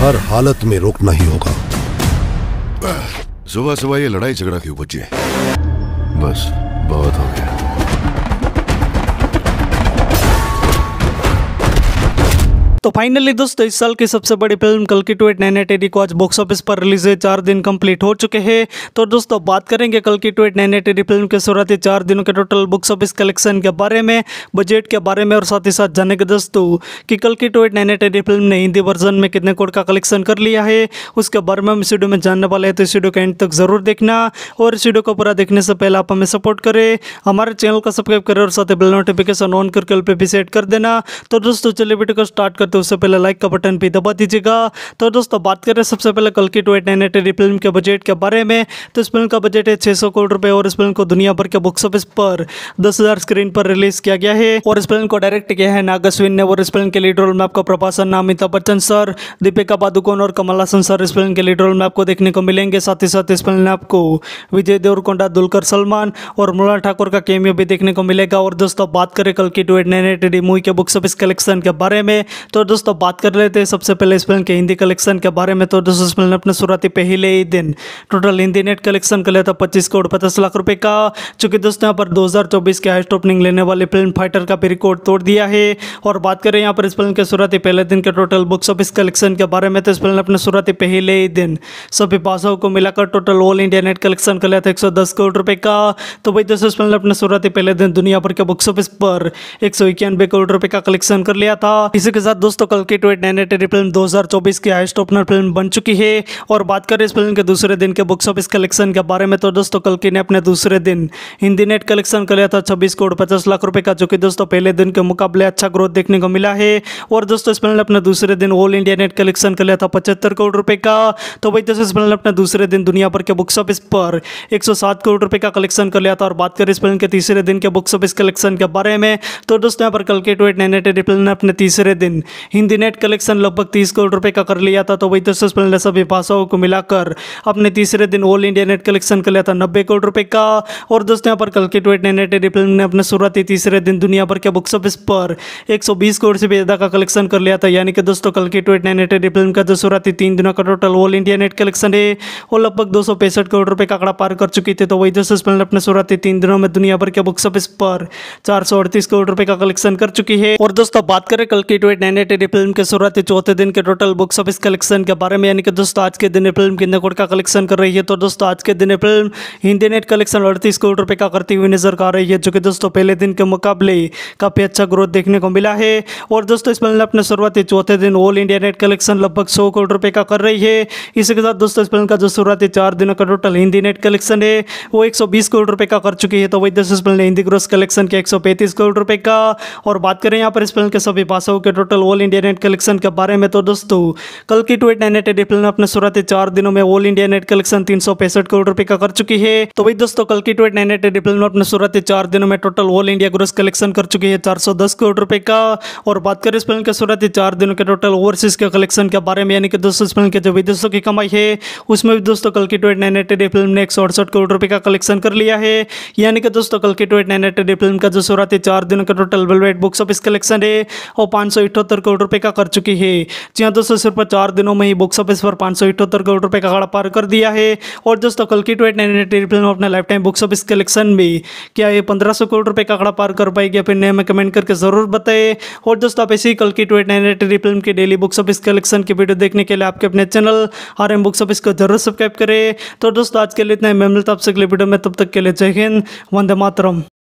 हर हालत में रोकना ही होगा सुबह सुबह ये लड़ाई झगड़ा क्यों बच्चे बस बहुत हो गया तो फाइनली दोस्तों इस साल की सबसे बड़ी फिल्म कल की two eight nine eight AD को आज बॉक्स ऑफिस पर रिलीज है चार दिन कंप्लीट हो चुके हैं तो दोस्तों बात करेंगे कल की two eight nine eight AD film के शुरुआती चार दिनों के टोटल बॉक्स ऑफिस कलेक्शन के बारे में बजट के बारे में और साथ ही साथ जाने के दोस्तों कि कल की two eight nine eight AD film ने हिंदी वर्जन में कितने कोड का कलेक्शन कर लिया है उसके बारे में हम इस वीडियो में जानने वाले हैं तो इस वीडियो के एंड तक जरूर देखना और इस वीडियो को पूरा देखने से पहले आप हमें सपोर्ट करें हमारे चैनल का सब्सक्राइब करें और साथ ही बिल नोटिफिकेशन ऑन करके उल पर भी सेट कर देना तो दोस्तों चलिए वीडियो को स्टार्ट करते तो उससे पहले लाइक का बटन भी दबा दीजिएगा तो दोस्तों बात करें सबसे पहले कल की ट्वेट नाइन एटी फिल्म के बजट के बारे में तो इस फिल्म का बजट है छः करोड़ रुपये और इस फिल्म को दुनिया भर के बुक्स ऑफिस पर दस स्क्रीन पर रिलीज किया गया है और इस फिल्म को डायरेक्ट किया है नागस्विन ने और इस फिल्म के लीड रोल में आपको प्रभासन अमिताभ बच्चन सर दीपिका पादुकोण और कमला हासन सर इस फिल्म के लीड रोल में आपको देखने को मिलेंगे साथ ही साथ इस फिल्म में आपको विजय देवरकोंडा दुलकर सलमान और मुला ठाकुर का केमियो भी देखने को मिलेगा और दोस्तों बात करें कल की two eight nine eighty movie के बुक्स ऑफिस कलेक्शन के बारे में तो दोस्तों बात कर लेते हैं सबसे पहले इस फिल्म के हिंदी कलेक्शन के बारे में तो दोस्तों इस फिल्म ने अपने शुरुआती पहले ही दिन टोटल हिंदी नेट कलेक्शन कर लिया था पच्चीस करोड़ पचास लाख रुपए का चूंकि दोस्तों यहाँ पर दो के हाइस्ट ओपनिंग लेने वाली फिल्म फाइटर का भी रिकॉर्ड तोड़ दिया है और बात करें यहाँ पर इस फिल्म के शुरुआती पहले दिन के टोटल बुक्स ऑफिस कलेक्शन के बारे में तो इस फिल्म ने अपने शुरुआती पहले ही दिन सभी भाषाओं को मिलाकर total all India net collection कर लिया था एक करोड़ रुपये का तो भाई दोस्तों इस फिल्म ने अपने शुरुआती पहले दिन दुनिया भर के बुक्स ऑफिस पर एक करोड़ रुपये का कलेक्शन कर लिया था इसी के साथ दोस्तों कल की ट्वेट नैन दो फिल्म 2024 की हाइस्ट ओपनर फिल्म बन चुकी है और बात करें इस फिल्म के दूसरे दिन के बुक्स ऑफिस कलेक्शन के बारे में तो दोस्तों की ने अपने दूसरे दिन हिंदी नेट कलेक्शन कर लिया था छब्बीस करोड़ पचास लाख रुपये का जो कि दोस्तों पहले दिन के मुकाबले अच्छा ग्रोथ देखने को मिला है और दोस्तों इस फिल्म ने अपने दूसरे दिन ऑल इंडिया नेट कलेक्शन कर लिया था पचहत्तर करोड़ रुपये का तो वही दोस्तों इस फिल्म ने अपने दूसरे दिन दुनिया भर के बुक्स ऑफिस पर एक करोड़ रुपये का कलेक्शन कर लिया था और बात करें इस फिल्म के तीसरे दिन के बुक्स ऑफिस कलेक्शन के बारे में तो दोस्तों यहाँ पर कल की ट्वेट नैन एटेड फिल्म ने अपने तीसरे दिन हिंदी नेट कलेक्शन लगभग तीस करोड़ रुपए का कर लिया था तो वही दोस्तों पहले सभी भाषाओं को मिलाकर अपने तीसरे दिन ऑल इंडिया नेट कलेक्शन कर लिया था नब्बे करोड़ रुपए का और दोस्तों यहाँ पर कल की ट्वेट ने फिल्म ने अपने शुरुआती तीसरे दिन दुनिया भर के बुक्स ऑफिस पर बीस करोड़ से भी ज़्यादा का कलेक्शन कर लिया था यानी कि दोस्तों कल की ट्वेट ने फिल्म का जो शुरुआती तीन दिनों का total all India net collection है वो लगभग दो करोड़ रुपये का आंकड़ा पार कर चुकी थी तो वही दोस्तों पहले अपने शुरुआती तीन दिनों में दुनिया भर के बुक्स ऑफिस पर चार करोड़ रुपये का कलेक्शन कर चुकी है और दोस्तों बात करें कल की ट्वेट ने रिलेटेड फिल्म के शुरुआती चौथे दिन के टोटल बुक्स ऑफिस कलेक्शन के बारे में यानी कि दोस्तों आज के दिन फिल्म कितने कोट का कलेक्शन कर रही है तो दोस्तों आज के दिन फिल्म हिंदी नेट कलेक्शन अड़तीस करोड़ रुपये का करती हुई नजर आ रही है जो कि दोस्तों पहले दिन के मुकाबले काफ़ी अच्छा ग्रोथ देखने को मिला है और दोस्तों इस फिल्म ने अपने शुरुआती चौथे दिन ऑल इंडिया नेट कलेक्शन लगभग सौ करोड़ रुपये का कर रही है इसी के साथ दोस्तों इस फिल्म का जो शुरुआती चार दिनों का टोटल हिंदी नेट कलेक्शन है वो एक करोड़ रुपये का कर चुकी है तो वही दोस्तों इस फिल्म ने हिंदी ग्रोस कलेक्शन के एक करोड़ रुपये का और बात करें यहाँ पर इस फिल्म के सभी भाषाओं के total all all India net collection के बारे में तो दोस्तों कल की ट्वीट एनएटे डिप्ले ने अपने शुरुआती चार दिनों में ऑल इंडिया नेट कलेक्शन तीन करोड़ रुपए का कर चुकी है तो भाई दोस्तों कल की ट्वीट एनएटे डिप्ले ने अपने शुरुआती चार दिनों में total all India gross collection कर चुकी है चार करोड़ रुपए का और बात करें इस फिल्म के शुरुआती चार दिनों के टोटल ओवरसीज के कलेक्शन के बारे में यानी कि दोस्तों इस फिल्म के जो विदेशों की कमाई है उसमें भी दोस्तों कल की ट्वेट नाइन फिल्म ने एक करोड़ रुपए का कलेक्शन कर लिया है यानी कि दोस्तों कल की ट्वेट नाइन फिल्म का जो शुरुआती चार दिनों का टोटल वेलवेट बुक्स ऑफिस कलेक्शन है वो पाँच करोड़ रुपए का कर चुकी है जी हाँ दोस्तों सिर्फ चार दिनों में ही बॉक्स ऑफिस पर पाँच करोड़ रुपए का आंकड़ा पार कर दिया है और दोस्तों कल की ट्वेट नाइन फिल्म अपने life time books office collection भी क्या ये पंद्रह करोड़ रुपए का आंकड़ा पार कर पाएगी नए में कमेंट करके जरूर बताए और दोस्तों आप ऐसी कल की ट्वेट नाइन फिल्म के डेली बुक्स ऑफिस कलेक्शन की वीडियो देखने के लिए आपके अपने channel R M books office को जरूर सब्सक्राइब करें तो दोस्तों आज के लिए इतना मैं मिलता आपसे अगले वीडियो में तब तक के लिए जय हिंद वंदे मातरम